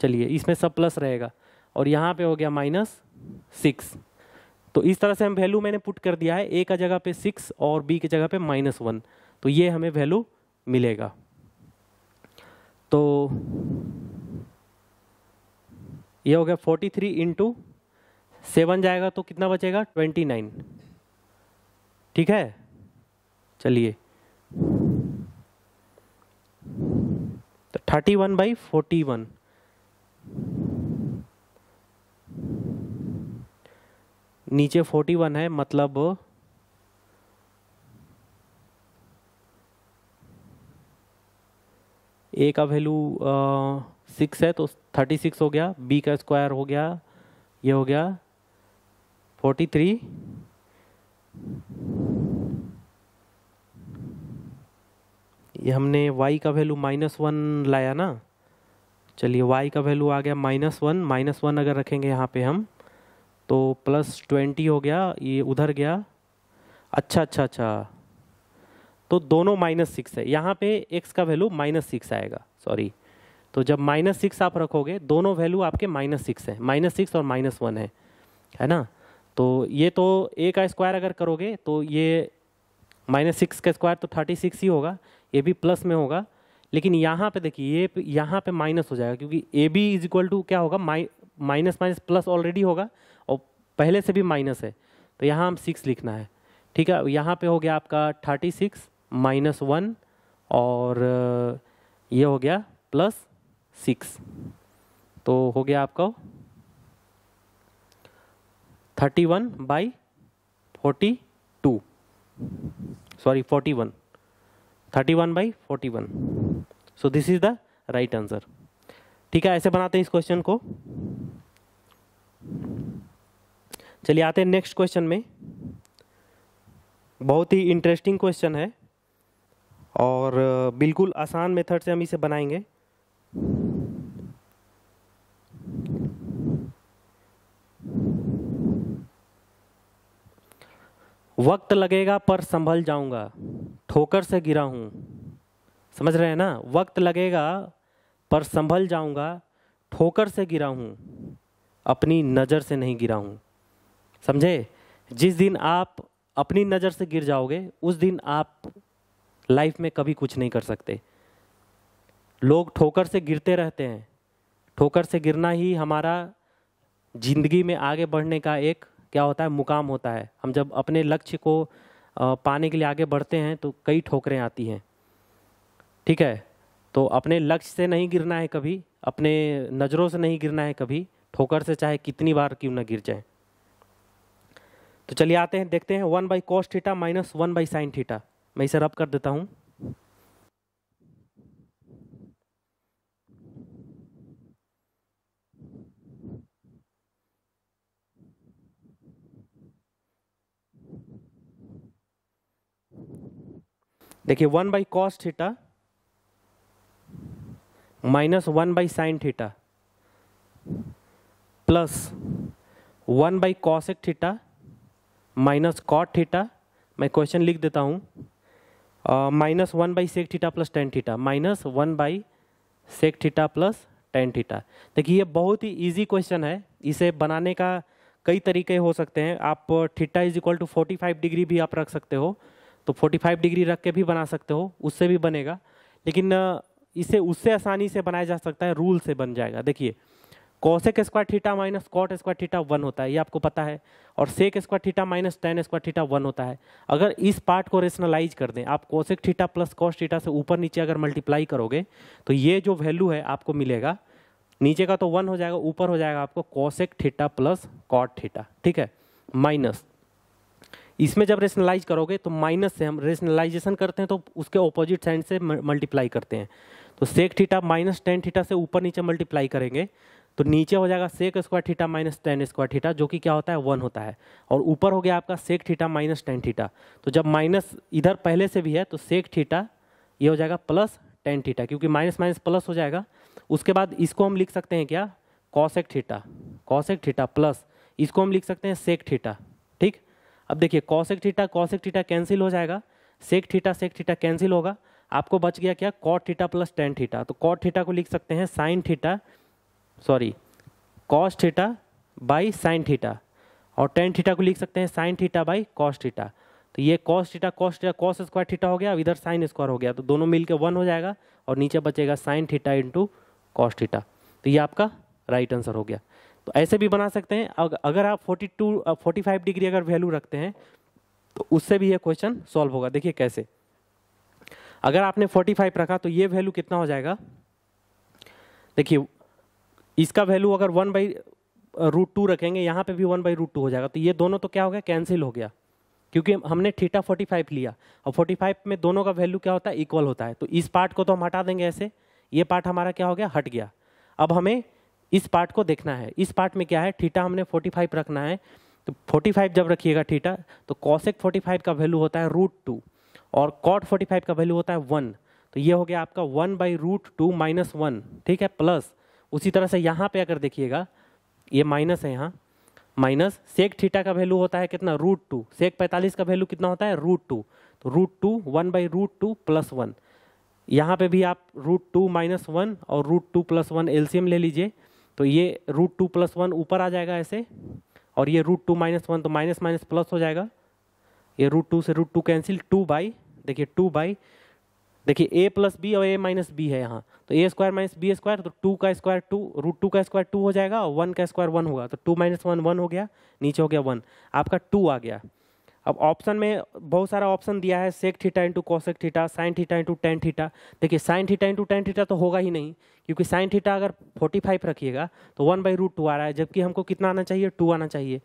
चलिए इसमें सब प्लस रहेगा और यहाँ पे हो गया माइनस सिक्स तो इस तरह से हम वैल्यू मैंने पुट कर दिया है ए का जगह पे सिक्स और बी की जगह पे माइनस वन तो ये हमें वैल्यू मिलेगा तो ये हो गया फोर्टी थ्री इंटू सेवन जाएगा तो कितना बचेगा ट्वेंटी नाइन ठीक है चलिए तो thirty one by forty one नीचे फोर्टी वन है मतलब ए का वैल्यू सिक्स है तो थर्टी सिक्स हो गया बी का स्क्वायर हो गया ये हो गया फोर्टी थ्री ये हमने y का वैल्यू माइनस वन लाया ना चलिए y का वैल्यू आ गया माइनस वन माइनस वन अगर रखेंगे यहाँ पे हम तो प्लस ट्वेंटी हो गया ये उधर गया अच्छा अच्छा अच्छा तो दोनों माइनस सिक्स है यहाँ पे x का वैल्यू माइनस सिक्स आएगा सॉरी तो जब माइनस सिक्स आप रखोगे दोनों वैल्यू आपके माइनस सिक्स है माइनस सिक्स और माइनस वन है है ना तो ये तो ए का स्क्वायर अगर करोगे तो ये माइनस सिक्स का स्क्वायर तो थर्टी सिक्स ही होगा ए बी प्लस में होगा लेकिन यहाँ पे देखिए ये यहाँ पे माइनस हो जाएगा क्योंकि a B is equal to क्या होगा माइ माइनस माइनस प्लस ऑलरेडी होगा और पहले से भी माइनस है तो यहाँ हम सिक्स लिखना है ठीक है यहाँ पे हो गया आपका थर्टी सिक्स माइनस वन और ये हो गया प्लस सिक्स तो हो गया आपका thirty one by forty two sorry forty one thirty one by forty one so this is the right answer ठीक है ऐसे बनाते हैं इस क्वेश्चन को चलिए आते हैं नेक्स्ट क्वेश्चन में बहुत ही इंटरेस्टिंग क्वेश्चन है और बिल्कुल आसान मेथड से हम इसे बनाएंगे वक्त लगेगा पर संभल जाऊंगा ठोकर से गिरा हूँ समझ रहे हैं ना वक्त लगेगा पर संभल जाऊँगा ठोकर से गिरा हूँ अपनी नज़र से नहीं गिरा हूँ समझे जिस दिन आप अपनी नज़र से गिर जाओगे उस दिन आप लाइफ में कभी कुछ नहीं कर सकते लोग ठोकर से गिरते रहते हैं ठोकर से गिरना ही हमारा ज़िंदगी में आगे बढ़ने का एक क्या होता है मुकाम होता है हम जब अपने लक्ष्य को पाने के लिए आगे बढ़ते हैं तो कई ठोकरें आती हैं ठीक है तो अपने लक्ष्य से नहीं गिरना है कभी अपने नज़रों से नहीं गिरना है कभी ठोकर से चाहे कितनी बार क्यों ना गिर जाए तो चलिए आते हैं देखते हैं one by cos theta minus one by sine theta मैं इसे रब कर देता हूँ देखिए one by cos theta minus one by sine theta plus one by cosec theta minus cot theta मैं क्वेश्चन लिख देता हूँ minus one by sec theta plus tan theta minus one by sec theta plus tan theta देखिए ये बहुत ही easy question है इसे बनाने का कई तरीके हो सकते हैं आप theta is equal to forty five degree भी आप रख सकते हो तो 45 डिग्री रख के भी बना सकते हो उससे भी बनेगा लेकिन इसे उससे आसानी से बनाया जा सकता है रूल से बन जाएगा देखिए cosec square theta minus cot square theta one होता है ये आपको पता है और sec square theta minus tan square theta one होता है अगर इस पार्ट को रेशनलाइज कर दें आप cosec theta plus cos theta से ऊपर नीचे अगर मल्टीप्लाई करोगे तो ये जो वैल्यू है आपको मिलेगा नीचे का तो वन हो जाएगा ऊपर हो जाएगा आपको cosec theta plus cot theta ठीक है माइनस इसमें जब रेशनलाइज करोगे तो माइनस से हम रेशनलाइजेशन करते हैं तो उसके ऑपोजिट साइड से मल्टीप्लाई करते हैं तो sec theta minus tan theta से ऊपर नीचे मल्टीप्लाई करेंगे तो नीचे हो जाएगा sec square theta minus tan square theta जो कि क्या होता है वन होता है और ऊपर हो गया आपका sec theta minus tan theta तो जब माइनस इधर पहले से भी है तो सेक थीटा ये हो जाएगा प्लस टेन थीटा क्योंकि माइनस माइनस प्लस हो जाएगा उसके बाद इसको हम लिख सकते हैं क्या cosec theta cosec theta plus इसको हम लिख सकते हैं सेक थीटा ठीक अब देखिए cosec theta cosec theta cancel हो जाएगा sec theta sec theta cancel होगा आपको बच गया क्या cot theta plus tan theta तो कॉट थीटा को लिख सकते हैं sine theta sorry cos theta by sine theta और टेन थीटा को लिख सकते हैं sine theta by cos theta तो ये cos theta cos theta cos square theta हो गया अब इधर साइन स्क्वायर हो गया तो दोनों मिलकर वन हो जाएगा और नीचे बचेगा sine theta into cos theta तो ये आपका राइट आंसर हो गया तो ऐसे भी बना सकते हैं अगर आप 42 45 डिग्री अगर वैल्यू रखते हैं तो उससे भी ये क्वेश्चन सॉल्व होगा देखिए कैसे अगर आपने 45 रखा तो ये वैल्यू कितना हो जाएगा देखिए इसका वैल्यू अगर वन बाई रूट टू रखेंगे यहाँ पे भी वन बाई रूट टू हो जाएगा तो ये दोनों तो क्या हो गया कैंसिल हो गया क्योंकि हमने थीटा फोर्टी लिया और फोर्टी में दोनों का वैल्यू क्या होता है इक्वल होता है तो इस पार्ट को तो हम हटा देंगे ऐसे ये पार्ट हमारा क्या हो गया हट गया अब हमें इस पार्ट को देखना है इस पार्ट में क्या है ठीटा हमने 45 रखना है तो 45 जब रखिएगा ठीटा तो कॉसेक 45 का वैल्यू होता है रूट टू और कॉट 45 का वैल्यू होता है वन तो ये हो गया आपका one by root two minus one ठीक है प्लस उसी तरह से यहाँ पे अगर देखिएगा ये माइनस है यहाँ माइनस सेक थीटा का वैल्यू होता है कितना रूट टू सेक पैंतालीस का वैल्यू कितना होता है रूट टू तो root two one by root two plus one यहाँ पे भी आप रूट टू माइनस वन और रूट टू प्लस वन एल्सियम ले लीजिए तो ये रूट टू प्लस वन ऊपर आ जाएगा ऐसे और ये रूट टू माइनस वन तो माइनस माइनस प्लस हो जाएगा ये रूट टू से root two cancel two by देखिए टू बाई देखिए ए प्लस बी और ए माइनस बी है यहाँ तो a square minus b square तो टू का स्क्वायर टू रूट टू का स्क्वायर टू हो जाएगा और वन का स्क्वायर वन होगा तो टू माइनस वन वन हो गया नीचे हो गया वन आपका टू आ गया अब ऑप्शन में बहुत सारा ऑप्शन दिया है sec theta into cosec theta sine theta into tan theta देखिए sine theta into tan theta तो होगा ही नहीं क्योंकि साइन थीटा अगर फोर्टी फाइव रखिएगा तो वन बाई रूट टू आ रहा है जबकि हमको कितना आना चाहिए टू आना चाहिए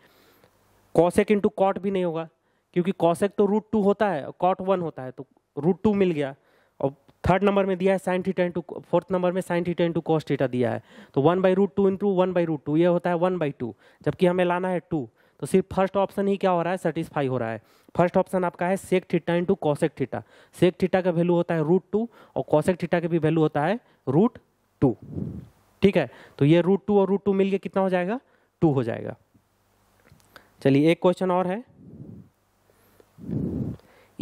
कॉशेक इंटू कॉट भी नहीं होगा क्योंकि कॉशेक तो रूट टू होता है कॉट वन होता है तो रूट टू मिल गया और थर्ड नंबर में दिया है sine theta into fourth number में sine theta into cos theta दिया है तो one by root two into one by root two ये होता है वन बाई टू जबकि हमें लाना है टू तो सिर्फ फर्स्ट ऑप्शन ही क्या हो रहा है सेटिस्फाई हो रहा है फर्स्ट ऑप्शन आपका है sec theta into cosec theta sec theta का वैल्यू होता है रूट टू और कॉसेक थीटा का भी वैल्यू होता है रूट टू ठीक है तो ये रूट टू और रूट टू मिलकर कितना हो जाएगा टू हो जाएगा चलिए एक क्वेश्चन और है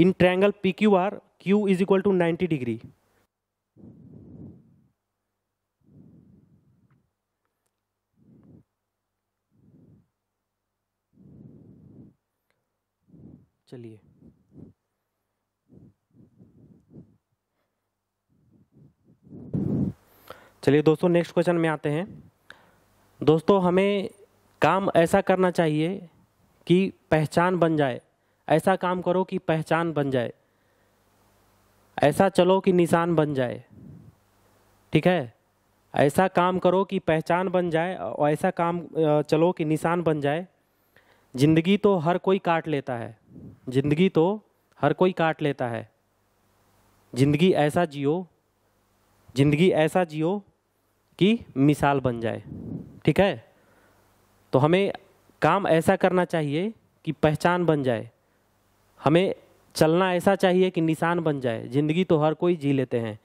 in triangle P Q R Q is equal to ninety degree चलिए चलिए दोस्तों नेक्स्ट क्वेश्चन में आते हैं दोस्तों हमें काम ऐसा करना चाहिए कि पहचान बन जाए ऐसा काम करो कि पहचान बन जाए ऐसा चलो कि निशान बन जाए ठीक है ऐसा काम करो कि पहचान बन जाए और ऐसा काम चलो कि निशान बन जाए जिंदगी तो हर कोई काट लेता है जिंदगी तो हर कोई काट लेता है जिंदगी ऐसा जियो जिंदगी ऐसा जियो कि मिसाल बन जाए ठीक है तो हमें काम ऐसा करना चाहिए कि पहचान बन जाए हमें चलना ऐसा चाहिए कि निशान बन जाए ज़िंदगी तो हर कोई जी लेते हैं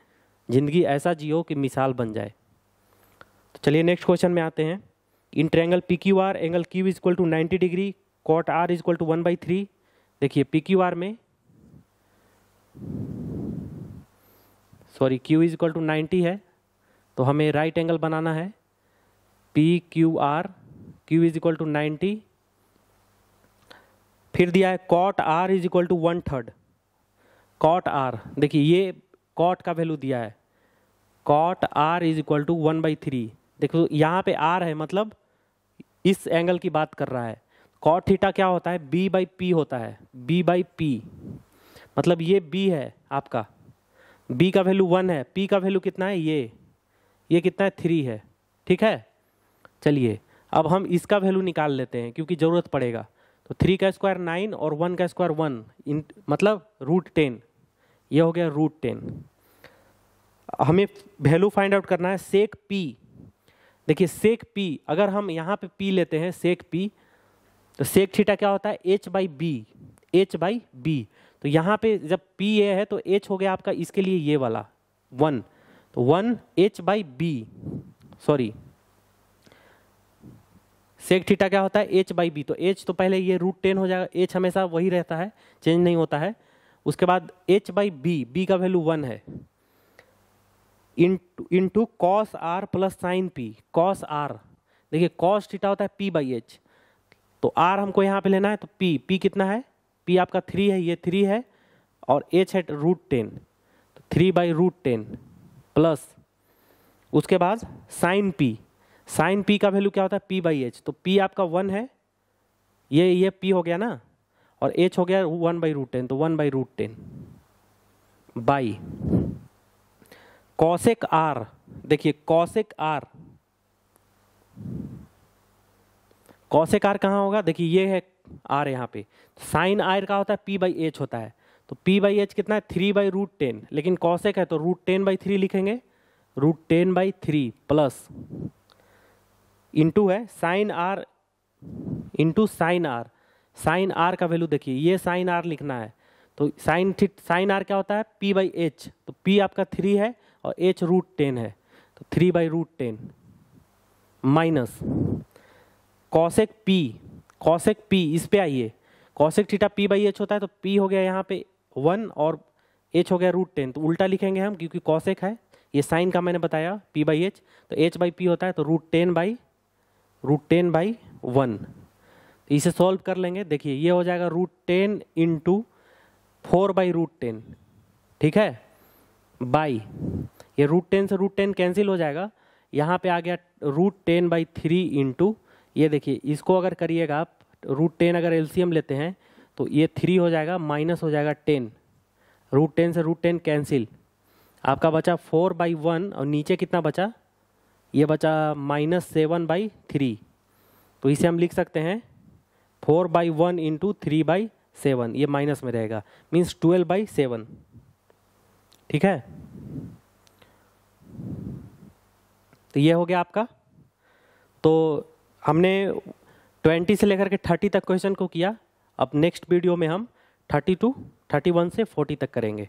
ज़िंदगी ऐसा जियो कि मिसाल बन जाए तो चलिए नेक्स्ट क्वेश्चन में आते हैं इंटर triangle P Q R angle Q is equal to ninety degree cot R is equal to one by three देखिए पी क्यू आर में sorry Q is equal to ninety है तो हमें राइट एंगल बनाना है P Q R Q is equal to ninety फिर दिया है cot R is equal to one third cot R देखिए ये कॉट का वैल्यू दिया है cot R is equal to one by three देखो यहाँ पे आर है मतलब इस एंगल की बात कर रहा है कॉट थीटा क्या होता है बी बाई पी होता है बी बाई पी मतलब ये बी है आपका बी का वैल्यू वन है पी का वैल्यू कितना है ये ये कितना है थ्री है ठीक है चलिए अब हम इसका वैल्यू निकाल लेते हैं क्योंकि ज़रूरत पड़ेगा तो थ्री का स्क्वायर नाइन और वन का स्क्वायर वन इन मतलब रूट टेन ये हो गया रूट टेन हमें वैल्यू फाइंड आउट करना है सेक पी देखिए सेक पी अगर हम यहाँ पे पी लेते हैं सेक पी तो सेक थीटा क्या होता है H by B H by B तो यहाँ पे जब पी ए है तो एच हो गया आपका इसके लिए ये वाला वन तो one H by B sorry sec theta क्या होता है एच बाई बी तो एच तो पहले ये रूट टेन हो जाएगा एच हमेशा वही रहता है चेंज नहीं होता है उसके बाद एच बाई बी बी का वैल्यू वन है इन into cos R plus sine P cos R देखिए कॉस थीटा होता है पी बाई एच तो आर हमको यहाँ पे लेना है तो पी पी कितना है पी आपका थ्री है ये थ्री है और एच है रूट टेन तो three by root ten plus उसके बाद साइन पी साइन पी का वैल्यू क्या होता है पी बाई एच तो पी आपका वन है ये ये पी हो गया ना और एच हो गया वन बाई रूट टेन तो one by root ten by cosec R देखिए कौशिक आर कौशिक आर कहाँ होगा देखिए ये है आर यहाँ पे साइन आर का होता है पी बाई एच होता है तो पी बाई एच कितना है थ्री बाई रूट टेन लेकिन कौशिक है तो रूट टेन बाई थ्री लिखेंगे root ten by three plus into है sine R into sine R sine R का वैल्यू देखिए ये साइन आर लिखना है तो साइन थी साइन आर क्या होता है पी बाई एच तो पी आपका थ्री है और एच रूट टेन है तो three by root ten minus cosec P cosec P इस पे आइए cosec theta P by H होता है तो पी हो गया यहाँ पे वन और एच हो गया रूट टेन तो उल्टा लिखेंगे हम क्योंकि कॉशेक है ये साइन का मैंने बताया पी बाई एच तो एच बाई पी होता है तो root ten by root ten by one तो इसे सॉल्व कर लेंगे देखिए ये हो जाएगा root ten into four by root ten ठीक है बाई ये रूट टेन से रूट टेन कैंसिल हो जाएगा यहाँ पे आ गया root ten by three into ये देखिए इसको अगर करिएगा आप रूट टेन अगर एलसीएम लेते हैं तो ये थ्री हो जाएगा माइनस हो जाएगा टेन रूट टेन से रूट टेन कैंसिल आपका बचा फोर बाई वन और नीचे कितना बचा ये बचा माइनस सेवन बाई थ्री तो इसे हम लिख सकते हैं four by one into three by seven ये माइनस में रहेगा मीन्स ट्वेल्व बाई सेवन ठीक है तो ये हो गया आपका तो हमने 20 से लेकर के 30 तक क्वेश्चन को किया अब नेक्स्ट वीडियो में हम 32, 31 से 40 तक करेंगे